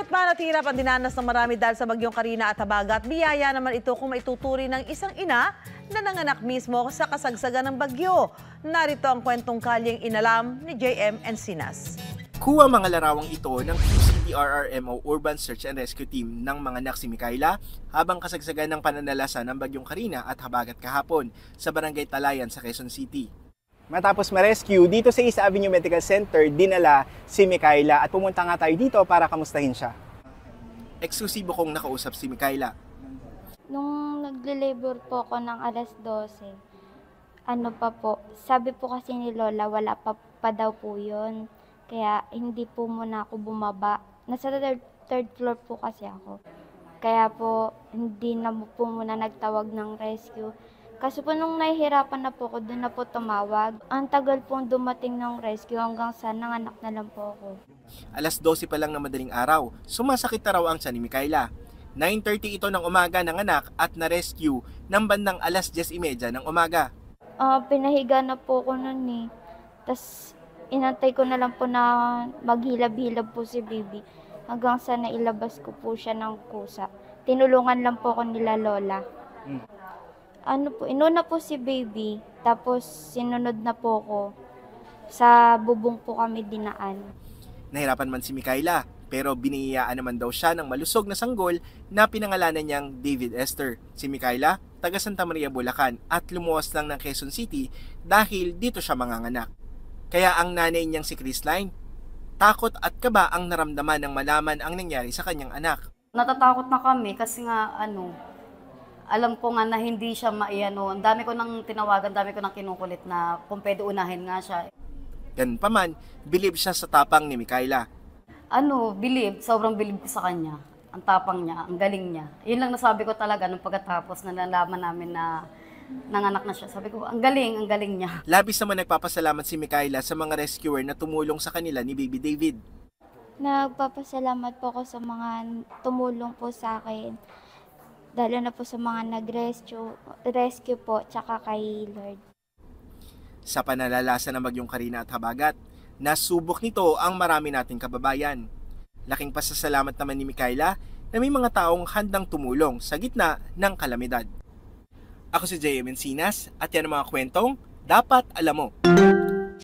Sakit pa at hirap ang dinanas ng marami dahil sa bagyong Karina at Habagat. Biyaya naman ito kung maituturi ng isang ina na nanganak mismo sa kasagsagan ng bagyo. Narito ang kwentong kalyeng inalam ni JM and Sinas. Kuha mga larawang ito ng PCDRRMO Urban Search and Rescue Team ng mga anak si Mikaela habang kasagsagan ng pananalasa ng bagyong Karina at Habagat kahapon sa barangay Talayan sa Quezon City. Matapos ma-rescue dito sa East Avenue Medical Center, dinala si Mikaela at pumunta nga tayo dito para kamustahin siya. Eksklusibo kong nakausap si Mikaela. Nung nagle-labor po ako ng alas 12, ano pa po, sabi po kasi ni Lola wala pa, pa daw po yun. Kaya hindi po muna ako bumaba. Nasa third, third floor po kasi ako. Kaya po, hindi na po muna nagtawag ng rescue kasi po nung nahihirapan na po ako, doon na po tumawag. Ang tagal pong dumating ng rescue hanggang sa nanganak na lang po ako. Alas 12 pa lang na madaling araw, sumasakit na raw ang siya ni Mikaela. 9.30 ito ng umaga ng anak at na-rescue ng bandang alas 10.30 ng umaga. Uh, pinahiga na po ko nun eh. Tapos inantay ko na lang po na maghilab-hilab po si baby hanggang sa nailabas ko po siya ng kusa. Tinulungan lang po ako nila lola ano po, inuna po si baby, tapos sinunod na po ko. Sa bubong po kami dinaan. Nahirapan man si Mikaela, pero biniyayaan naman daw siya ng malusog na sanggol na pinangalanan niyang David Esther. Si Mikaela, taga Santa Maria, Bulacan at lumuwas lang ng Quezon City dahil dito siya manganganak. Kaya ang nanay niyang si Chrisline, takot at kaba ang naramdaman ng malaman ang nangyari sa kanyang anak. Natatakot na kami kasi nga ano, alam ko nga na hindi siya maiano. Ang dami ko nang tinawagan, dami ko nang kinukulit na kung pwede unahin nga siya. Ganun paman, believe siya sa tapang ni Mikayla. Ano, believe. Sobrang believe ko sa kanya. Ang tapang niya, ang galing niya. Yun lang nasabi ko talaga nung pagkatapos na nalaman namin na nanganak na siya. Sabi ko, ang galing, ang galing niya. Labis naman nagpapasalamat si Mikayla sa mga rescuer na tumulong sa kanila ni Baby David. Nagpapasalamat po ako sa mga tumulong po sa akin Dala na po sa mga nag-rescue rescue po, tsaka kay Lord. Sa panalalasan ng bagyong Karina at Habagat, nasubok nito ang marami nating kababayan. Laking pasasalamat naman ni Mikaela na may mga taong handang tumulong sa gitna ng kalamidad. Ako si JM Encinas at yan ang mga kwentong dapat alam mo.